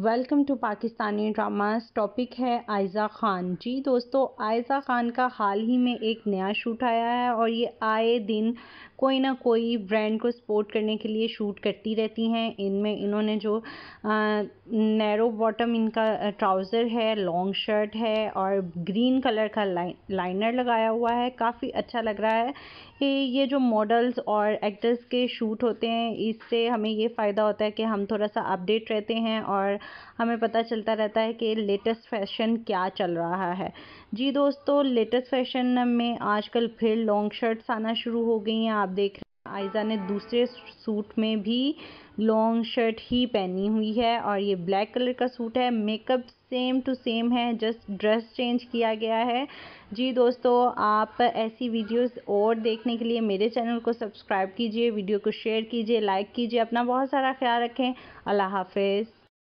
welcome to Pakistani dramas topic है आयज़ा ख़ान जी दोस्तों आयज़ा ख़ान का हाल ही में एक नया शूट आया है और ये आए दिन कोई ना कोई ब्रांड को सपोर्ट करने के लिए शूट करती रहती हैं इनमें इन्होंने जो नैरो बॉटम इनका ट्राउज़र है लॉन्ग शर्ट है और ग्रीन कलर का लाइन लाइनर लगाया हुआ है काफ़ी अच्छा लग रहा है ये जो मॉडल्स और एक्टर्स के शूट होते हैं इससे हमें ये फ़ायदा होता है कि हम थोड़ा सा अपडेट रहते हैं और हमें पता चलता रहता है कि लेटेस्ट फैशन क्या चल रहा है जी दोस्तों लेटेस्ट फैशन में आजकल फिर लॉन्ग शर्ट्स आना शुरू हो गई हैं आप देख रहे हैं आयजा ने दूसरे सूट में भी लॉन्ग शर्ट ही पहनी हुई है और ये ब्लैक कलर का सूट है मेकअप सेम टू सेम है जस्ट ड्रेस चेंज किया गया है जी दोस्तों आप ऐसी वीडियोस और देखने के लिए मेरे चैनल को सब्सक्राइब कीजिए वीडियो को शेयर कीजिए लाइक कीजिए अपना बहुत सारा ख्याल रखें अल्लाह हाफिज़